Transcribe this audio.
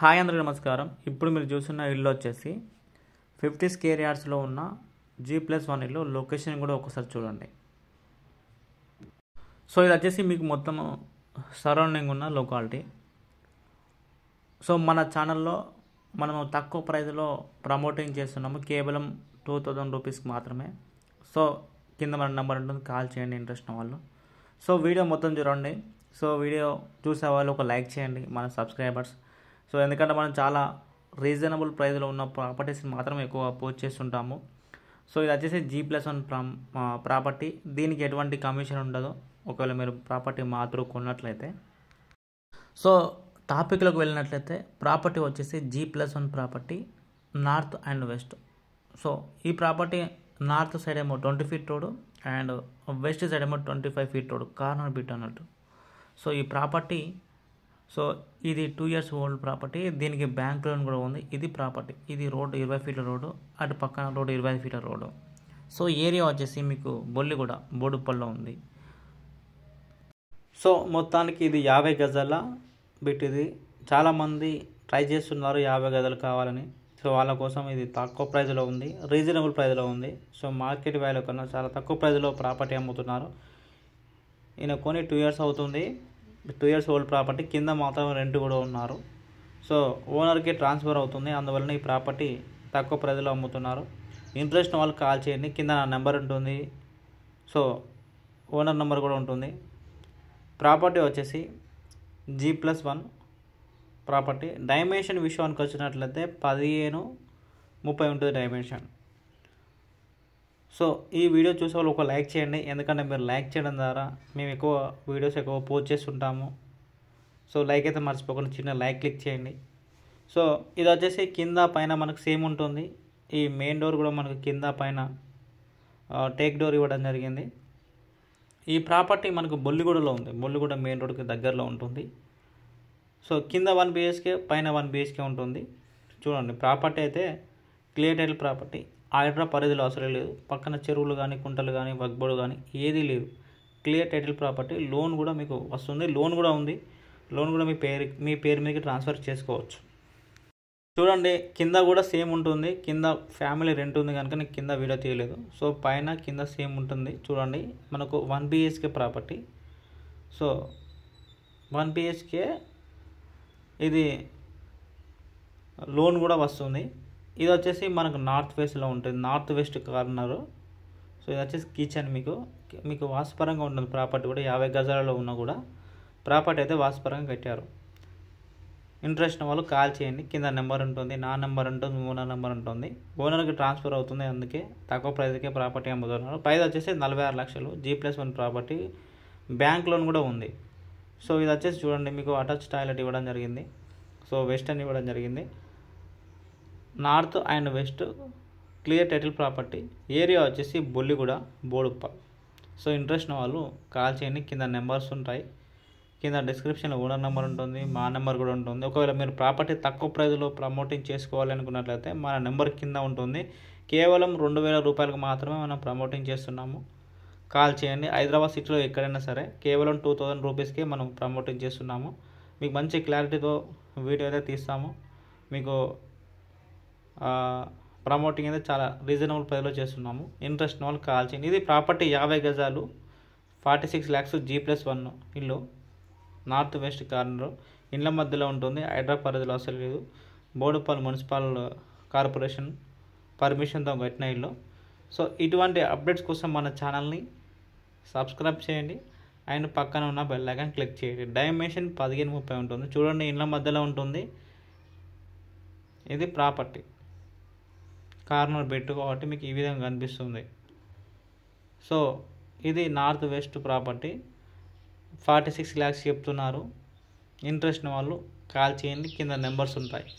hi అందరికీ నమస్కారం ఇప్పుడు మీరు చూస్తున్న ఇల్లు వచ్చేసి ఫిఫ్టీ స్కేర్ యార్డ్స్లో ఉన్న జీ ప్లస్ వన్ ఇల్లు లొకేషన్ కూడా ఒకసారి చూడండి సో ఇది వచ్చేసి మీకు మొత్తం సరౌండింగ్ ఉన్న లొకాలిటీ సో మన ఛానల్లో మనము తక్కువ ప్రైజ్లో ప్రమోటింగ్ చేస్తున్నాము కేవలం టూ థౌజండ్ రూపీస్కి మాత్రమే సో కింద మన నెంబర్ ఉంటుంది కాల్ చేయండి ఇంట్రెస్ట్ వాళ్ళు సో వీడియో మొత్తం చూడండి సో వీడియో చూసే వాళ్ళు ఒక లైక్ చేయండి మన సబ్స్క్రైబర్స్ సో ఎందుకంటే మనం చాలా రీజనబుల్ ప్రైస్లో ఉన్న ప్రాపర్టీస్ని మాత్రం ఎక్కువ పోస్ట్ చేస్తుంటాము సో ఇది వచ్చేసి జీ ప్లస్ వన్ ప్రాపర్టీ దీనికి ఎటువంటి కమిషన్ ఉండదు ఒకవేళ మీరు ప్రాపర్టీ మాత్రం కొన్నట్లయితే సో టాపిక్లోకి వెళ్ళినట్లయితే ప్రాపర్టీ వచ్చేసి G plus one property north and west so ఈ ప్రాపర్టీ నార్త్ సైడ్ ఏమో twenty feet road and west side ఏమో twenty five feet road corner bit అన్నట్టు సో ఈ ప్రాపర్టీ సో ఇది టూ ఇయర్స్ ఓల్డ్ ప్రాపర్టీ దీనికి bank loan కూడా ఉంది ఇది ప్రాపర్టీ ఇది రోడ్డు ఇరవై ఫీట్ల రోడ్డు అటు పక్కన రోడ్డు ఇరవై ఫీట్ల రోడ్డు సో ఏరియా వచ్చేసి మీకు బొల్లిగూడ బోడుపల్లో ఉంది సో మొత్తానికి ఇది యాభై గజాల బిట్ ఇది చాలామంది ట్రై చేస్తున్నారు యాభై గజలు కావాలని సో వాళ్ళ కోసం ఇది తక్కువ ప్రైజ్లో ఉంది రీజనబుల్ ప్రైజ్లో ఉంది సో మార్కెట్ వాల్యూ కన్నా చాలా తక్కువ ప్రైజ్లో ప్రాపర్టీ అమ్ముతున్నారు ఈయన కొని టూ ఇయర్స్ అవుతుంది టూ ఇయర్స్ ఓల్డ్ ప్రాపర్టీ కింద మాత్రం రెంట్ కూడా ఉన్నారు సో ఓనర్కి ట్రాన్స్ఫర్ అవుతుంది అందువలన ఈ ప్రాపర్టీ తక్కువ ప్రజలు అమ్ముతున్నారు ఇంట్రెస్ట్ వాళ్ళు కాల్ చేయండి కింద నా నెంబర్ ఉంటుంది సో ఓనర్ నెంబర్ కూడా ఉంటుంది ప్రాపర్టీ వచ్చేసి G plus one property dimension విషయానికి వచ్చినట్లయితే పదిహేను ముప్పై ఉంటుంది డైమెన్షన్ సో ఈ వీడియో చూసే వాళ్ళు ఒక లైక్ చేయండి ఎందుకంటే మీరు లైక్ చేయడం ద్వారా మేము ఎక్కువ వీడియోస్ ఎక్కువ పోస్ట్ చేస్తుంటాము సో లైక్ అయితే మర్చిపోకుండా చిన్న లైక్ క్లిక్ చేయండి సో ఇది వచ్చేసి కింద పైన మనకు సేమ్ ఉంటుంది ఈ మెయిన్ డోర్ కూడా మనకు కింద పైన టేక్ డోర్ ఇవ్వడం జరిగింది ఈ ప్రాపర్టీ మనకు బొల్లిగూడలో ఉంది బొల్లిగూడ మెయిన్ రోడ్కి దగ్గరలో ఉంటుంది సో కింద వన్ బిహెచ్కే పైన వన్ బిహెచ్కే ఉంటుంది చూడండి ప్రాపర్టీ అయితే క్లియర్ టైల్ ప్రాపర్టీ ఆల్ట్రా పరిధిలో అసలే లేదు పక్కన చెరువులు కానీ కుంటలు కానీ వగ్బడు కానీ ఏదీ లేదు క్లియర్ టైటిల్ ప్రాపర్టీ లోన్ కూడా మీకు వస్తుంది లోన్ కూడా ఉంది లోన్ కూడా మీ పేరు మీ పేరు మీదకి ట్రాన్స్ఫర్ చేసుకోవచ్చు చూడండి కింద కూడా సేమ్ ఉంటుంది కింద ఫ్యామిలీ రెంట్ ఉంది కనుక నేను కింద వీడియో తీయలేదు సో పైన కింద సేమ్ ఉంటుంది చూడండి మనకు one BHK property so one BHK ఇది లోన్ కూడా వస్తుంది ఇది వచ్చేసి మనకు నార్త్ వేస్ట్లో ఉంటుంది నార్త్ వెస్ట్ కార్నరు సో ఇది వచ్చేసి కిచెన్ మీకు మీకు వాసుపరంగా ఉంటుంది ప్రాపర్టీ కూడా యాభై గజాలలో ఉన్నా కూడా ప్రాపర్టీ అయితే వాసుపరంగా కట్టారు ఇంట్రెస్ట్ వాళ్ళు కాల్ చేయండి కింద నెంబర్ ఉంటుంది నా నెంబర్ ఉంటుంది ఓనర్ నెంబర్ ఉంటుంది ఓనర్కి ట్రాన్స్ఫర్ అవుతుంది అందుకే తక్కువ ప్రైస్కే ప్రాపర్టీ అమ్ముతున్నారు ప్రైస్ వచ్చేసి నలభై ఆరు లక్షలు G plus one property bank loan కూడా ఉంది సో ఇది వచ్చేసి చూడండి మీకు అటాచ్ టాయిలెట్ ఇవ్వడం జరిగింది సో వెస్టర్న్ ఇవ్వడం జరిగింది north and west clear title property area వచ్చేసి బొల్లిగూడ బోడుప్ప సో ఇంట్రెస్ట్ వాళ్ళు కాల్ చేయండి కింద నెంబర్స్ ఉంటాయి కింద డిస్క్రిప్షన్లో ఓనర్ నెంబర్ ఉంటుంది మా నెంబర్ కూడా ఉంటుంది ఒకవేళ మీరు ప్రాపర్టీ తక్కువ ప్రైజ్లో ప్రమోటింగ్ చేసుకోవాలనుకున్నట్లయితే మన నెంబర్ కింద ఉంటుంది కేవలం రెండు వేల రూపాయలకు మాత్రమే మనం ప్రమోటింగ్ చేస్తున్నాము కాల్ చేయండి హైదరాబాద్ సిటీలో ఎక్కడైనా సరే కేవలం టూ థౌజండ్ రూపీస్కే మనం ప్రమోటింగ్ చేస్తున్నాము మీకు మంచి క్లారిటీతో వీడియో అయితే తీస్తాము మీకు ప్రమోటింగ్ అయితే చాలా రీజనబుల్ ప్రైస్లో చేస్తున్నాము ఇంట్రెస్ట్ వాళ్ళు కావాల్సింది ఇది ప్రాపర్టీ యాభై గజాలు forty six lakhs G plus one ఇల్లు నార్త్ వెస్ట్ కార్నర్ ఇండ్ల మధ్యలో ఉంటుంది హైదరాబాద్ పరిధిలో అసలు లేదు బోడుపల్లి మున్సిపల్ కార్పొరేషన్ పర్మిషన్తో కట్టిన ఇల్లు సో ఇటువంటి అప్డేట్స్ కోసం మన ఛానల్ని సబ్స్క్రైబ్ చేయండి అండ్ పక్కన ఉన్న బెల్లైకాన్ క్లిక్ చేయండి డైమెన్షన్ పదిహేను ముప్పై ఉంటుంది చూడండి ఇండ్ల మధ్యలో ఉంటుంది ఇది ప్రాపర్టీ కార్నర్ బెట్టు కాబట్టి మీకు ఈ విధంగా కనిపిస్తుంది సో ఇది north west property forty six lakhs చెప్తున్నారు ఇంట్రెస్ట్ వాళ్ళు కాల్ చేయండి కింద నెంబర్స్ ఉంటాయి